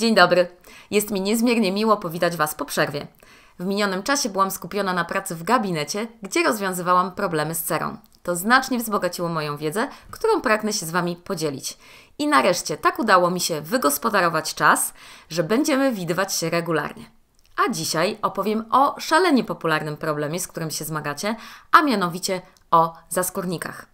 Dzień dobry. Jest mi niezmiernie miło powitać Was po przerwie. W minionym czasie byłam skupiona na pracy w gabinecie, gdzie rozwiązywałam problemy z cerą. To znacznie wzbogaciło moją wiedzę, którą pragnę się z Wami podzielić. I nareszcie tak udało mi się wygospodarować czas, że będziemy widywać się regularnie. A dzisiaj opowiem o szalenie popularnym problemie, z którym się zmagacie, a mianowicie o zaskórnikach.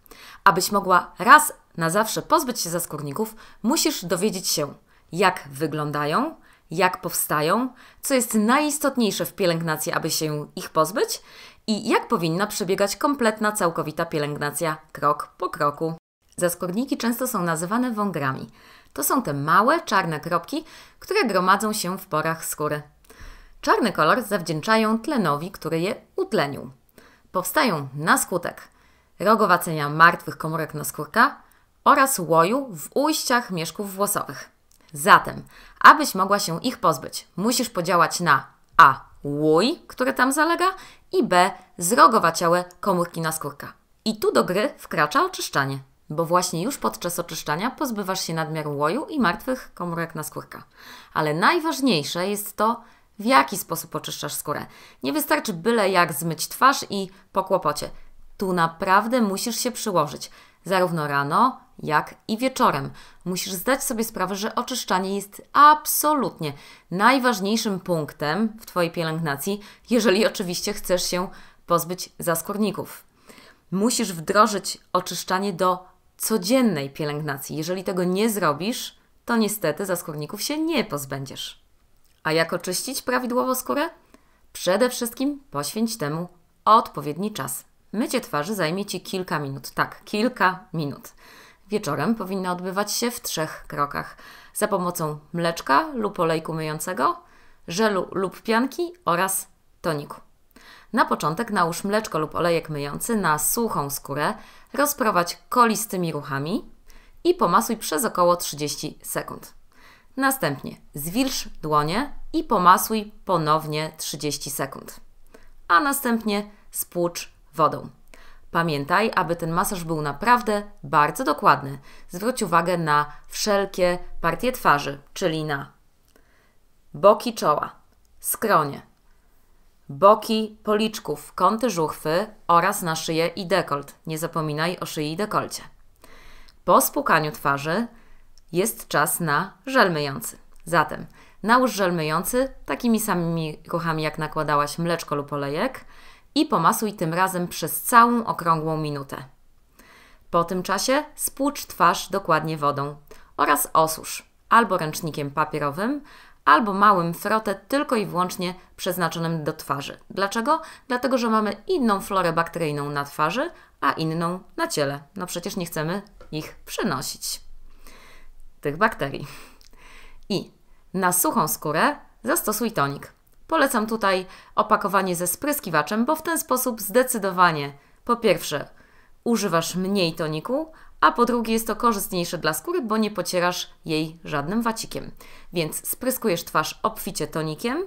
Abyś mogła raz na zawsze pozbyć się zaskórników, musisz dowiedzieć się, jak wyglądają, jak powstają, co jest najistotniejsze w pielęgnacji, aby się ich pozbyć i jak powinna przebiegać kompletna, całkowita pielęgnacja krok po kroku. Zaskórniki często są nazywane wągrami. To są te małe, czarne kropki, które gromadzą się w porach skóry. Czarny kolor zawdzięczają tlenowi, który je utlenił. Powstają na skutek rogowacenia martwych komórek naskórka oraz łoju w ujściach mieszków włosowych. Zatem, abyś mogła się ich pozbyć, musisz podziałać na A. Łój, który tam zalega i B. Zrogowaciałe komórki naskórka. I tu do gry wkracza oczyszczanie, bo właśnie już podczas oczyszczania pozbywasz się nadmiaru łoju i martwych komórek naskórka. Ale najważniejsze jest to, w jaki sposób oczyszczasz skórę. Nie wystarczy byle jak zmyć twarz i po kłopocie. Tu naprawdę musisz się przyłożyć, zarówno rano, jak i wieczorem. Musisz zdać sobie sprawę, że oczyszczanie jest absolutnie najważniejszym punktem w Twojej pielęgnacji, jeżeli oczywiście chcesz się pozbyć zaskórników. Musisz wdrożyć oczyszczanie do codziennej pielęgnacji. Jeżeli tego nie zrobisz, to niestety zaskórników się nie pozbędziesz. A jak oczyścić prawidłowo skórę? Przede wszystkim poświęć temu odpowiedni czas. Mycie twarzy zajmie Ci kilka minut. Tak, kilka minut wieczorem powinna odbywać się w trzech krokach: za pomocą mleczka lub olejku myjącego, żelu lub pianki oraz toniku. Na początek nałóż mleczko lub olejek myjący na suchą skórę, rozprowadź kolistymi ruchami i pomasuj przez około 30 sekund. Następnie zwilż dłonie i pomasuj ponownie 30 sekund. A następnie spłucz wodą. Pamiętaj, aby ten masaż był naprawdę bardzo dokładny. Zwróć uwagę na wszelkie partie twarzy, czyli na boki czoła, skronie, boki policzków, kąty żuchwy oraz na szyję i dekolt. Nie zapominaj o szyi i dekolcie. Po spłukaniu twarzy jest czas na żel myjący. Zatem nałóż żel myjący takimi samymi ruchami jak nakładałaś mleczko lub olejek – i pomasuj tym razem przez całą okrągłą minutę. Po tym czasie spłucz twarz dokładnie wodą oraz osusz albo ręcznikiem papierowym, albo małym frotę tylko i wyłącznie przeznaczonym do twarzy. Dlaczego? Dlatego, że mamy inną florę bakteryjną na twarzy, a inną na ciele. No przecież nie chcemy ich przenosić, tych bakterii. I na suchą skórę zastosuj tonik. Polecam tutaj opakowanie ze spryskiwaczem, bo w ten sposób zdecydowanie po pierwsze używasz mniej toniku, a po drugie jest to korzystniejsze dla skóry, bo nie pocierasz jej żadnym wacikiem. Więc spryskujesz twarz obficie tonikiem,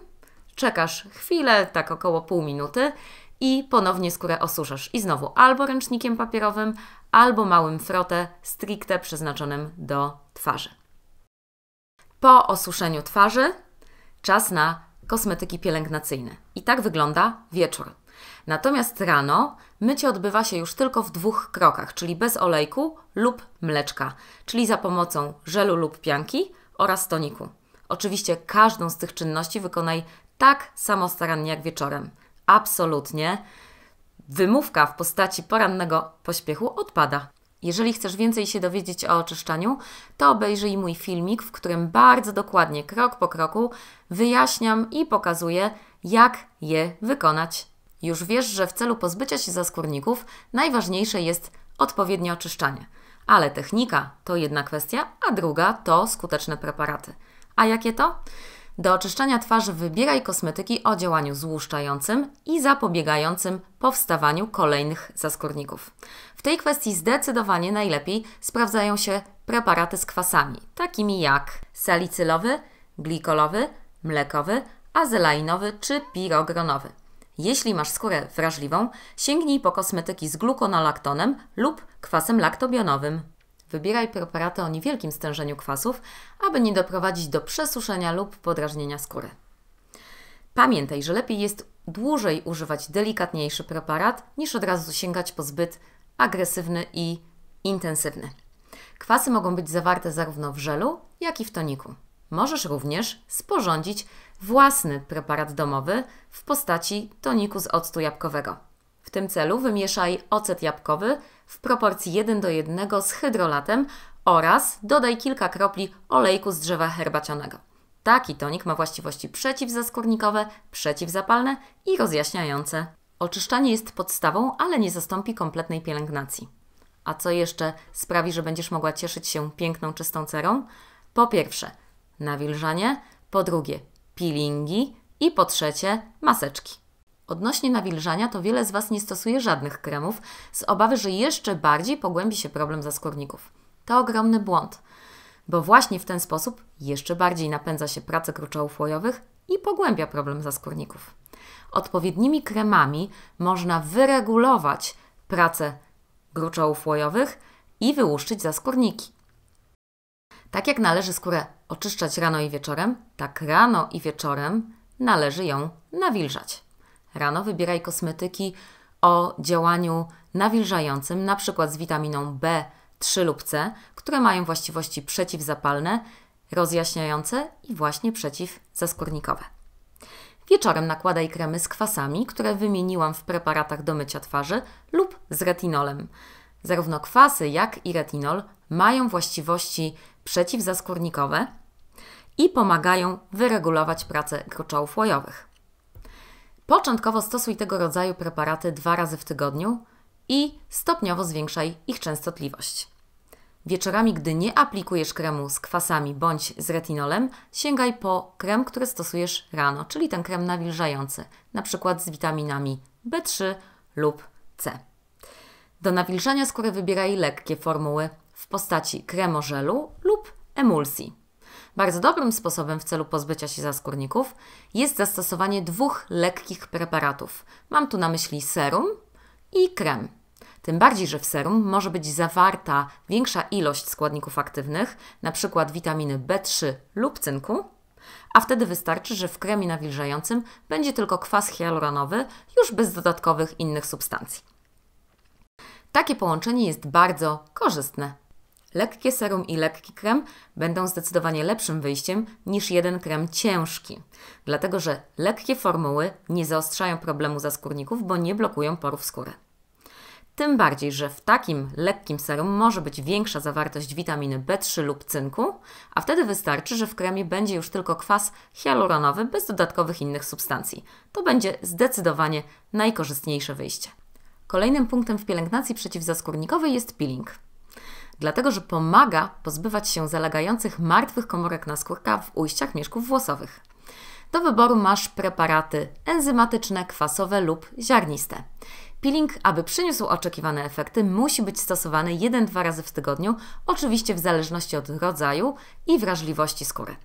czekasz chwilę, tak około pół minuty i ponownie skórę osuszasz. I znowu albo ręcznikiem papierowym, albo małym frotę stricte przeznaczonym do twarzy. Po osuszeniu twarzy czas na kosmetyki pielęgnacyjne. I tak wygląda wieczór. Natomiast rano mycie odbywa się już tylko w dwóch krokach, czyli bez olejku lub mleczka, czyli za pomocą żelu lub pianki oraz toniku. Oczywiście każdą z tych czynności wykonaj tak samo starannie jak wieczorem. Absolutnie wymówka w postaci porannego pośpiechu odpada. Jeżeli chcesz więcej się dowiedzieć o oczyszczaniu, to obejrzyj mój filmik, w którym bardzo dokładnie, krok po kroku wyjaśniam i pokazuję, jak je wykonać. Już wiesz, że w celu pozbycia się zaskórników najważniejsze jest odpowiednie oczyszczanie. Ale technika to jedna kwestia, a druga to skuteczne preparaty. A jakie to? Do oczyszczania twarzy wybieraj kosmetyki o działaniu złuszczającym i zapobiegającym powstawaniu kolejnych zaskórników. W tej kwestii zdecydowanie najlepiej sprawdzają się preparaty z kwasami, takimi jak salicylowy, glikolowy, mlekowy, azelainowy czy pirogronowy. Jeśli masz skórę wrażliwą, sięgnij po kosmetyki z glukonolaktonem lub kwasem laktobionowym. Wybieraj preparaty o niewielkim stężeniu kwasów, aby nie doprowadzić do przesuszenia lub podrażnienia skóry. Pamiętaj, że lepiej jest dłużej używać delikatniejszy preparat, niż od razu sięgać po zbyt agresywny i intensywny. Kwasy mogą być zawarte zarówno w żelu, jak i w toniku. Możesz również sporządzić własny preparat domowy w postaci toniku z octu jabłkowego. W tym celu wymieszaj ocet jabłkowy w proporcji 1 do 1 z hydrolatem oraz dodaj kilka kropli olejku z drzewa herbacianego. Taki tonik ma właściwości przeciwzaskórnikowe, przeciwzapalne i rozjaśniające. Oczyszczanie jest podstawą, ale nie zastąpi kompletnej pielęgnacji. A co jeszcze sprawi, że będziesz mogła cieszyć się piękną, czystą cerą? Po pierwsze, nawilżanie, po drugie, peelingi i po trzecie, maseczki. Odnośnie nawilżania to wiele z Was nie stosuje żadnych kremów z obawy, że jeszcze bardziej pogłębi się problem zaskórników. To ogromny błąd, bo właśnie w ten sposób jeszcze bardziej napędza się pracę kruczołów łojowych i pogłębia problem zaskórników. Odpowiednimi kremami można wyregulować pracę gruczołów łojowych i wyłuszczyć zaskórniki. Tak jak należy skórę oczyszczać rano i wieczorem, tak rano i wieczorem należy ją nawilżać. Rano wybieraj kosmetyki o działaniu nawilżającym, na przykład z witaminą B3 lub C, które mają właściwości przeciwzapalne, rozjaśniające i właśnie przeciwzaskórnikowe. Wieczorem nakładaj kremy z kwasami, które wymieniłam w preparatach do mycia twarzy lub z retinolem. Zarówno kwasy, jak i retinol mają właściwości przeciwzaskórnikowe i pomagają wyregulować pracę gruczołów łojowych. Początkowo stosuj tego rodzaju preparaty dwa razy w tygodniu i stopniowo zwiększaj ich częstotliwość. Wieczorami, gdy nie aplikujesz kremu z kwasami bądź z retinolem, sięgaj po krem, który stosujesz rano, czyli ten krem nawilżający, np. Na z witaminami B3 lub C. Do nawilżania skóry wybieraj lekkie formuły w postaci kremo żelu lub emulsji. Bardzo dobrym sposobem w celu pozbycia się zaskórników jest zastosowanie dwóch lekkich preparatów. Mam tu na myśli serum i krem. Tym bardziej, że w serum może być zawarta większa ilość składników aktywnych, np. witaminy B3 lub cynku, a wtedy wystarczy, że w kremie nawilżającym będzie tylko kwas hialuronowy, już bez dodatkowych innych substancji. Takie połączenie jest bardzo korzystne Lekkie serum i lekki krem będą zdecydowanie lepszym wyjściem niż jeden krem ciężki, dlatego że lekkie formuły nie zaostrzają problemu zaskórników, bo nie blokują porów skóry. Tym bardziej, że w takim lekkim serum może być większa zawartość witaminy B3 lub cynku, a wtedy wystarczy, że w kremie będzie już tylko kwas hialuronowy bez dodatkowych innych substancji. To będzie zdecydowanie najkorzystniejsze wyjście. Kolejnym punktem w pielęgnacji przeciwzaskórnikowej jest peeling dlatego że pomaga pozbywać się zalegających martwych komórek naskórka w ujściach mieszków włosowych. Do wyboru masz preparaty enzymatyczne, kwasowe lub ziarniste. Peeling, aby przyniósł oczekiwane efekty, musi być stosowany 1-2 razy w tygodniu, oczywiście w zależności od rodzaju i wrażliwości skóry.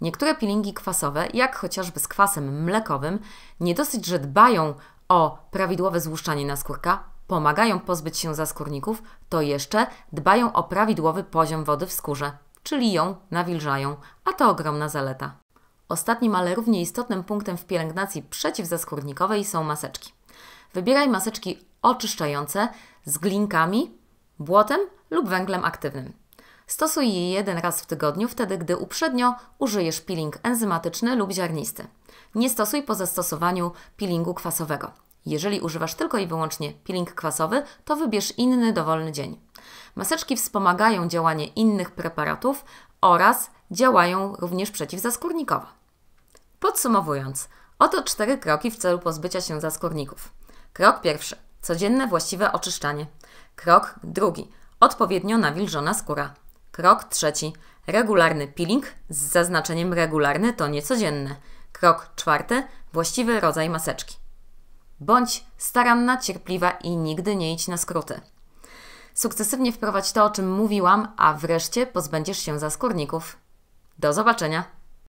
Niektóre peelingi kwasowe, jak chociażby z kwasem mlekowym, nie dosyć, że dbają o prawidłowe złuszczanie naskórka, pomagają pozbyć się zaskórników, to jeszcze dbają o prawidłowy poziom wody w skórze, czyli ją nawilżają, a to ogromna zaleta. Ostatnim, ale równie istotnym punktem w pielęgnacji przeciwzaskórnikowej są maseczki. Wybieraj maseczki oczyszczające z glinkami, błotem lub węglem aktywnym. Stosuj je jeden raz w tygodniu, wtedy gdy uprzednio użyjesz peeling enzymatyczny lub ziarnisty. Nie stosuj po zastosowaniu peelingu kwasowego. Jeżeli używasz tylko i wyłącznie peeling kwasowy, to wybierz inny dowolny dzień. Maseczki wspomagają działanie innych preparatów oraz działają również przeciwzaskórnikowo. Podsumowując, oto cztery kroki w celu pozbycia się zaskórników. Krok pierwszy codzienne właściwe oczyszczanie. Krok drugi odpowiednio nawilżona skóra. Krok trzeci regularny peeling z zaznaczeniem regularny to niecodzienne. Krok czwarty właściwy rodzaj maseczki. Bądź staranna, cierpliwa i nigdy nie idź na skróty. Sukcesywnie wprowadź to, o czym mówiłam, a wreszcie pozbędziesz się zaskórników. Do zobaczenia!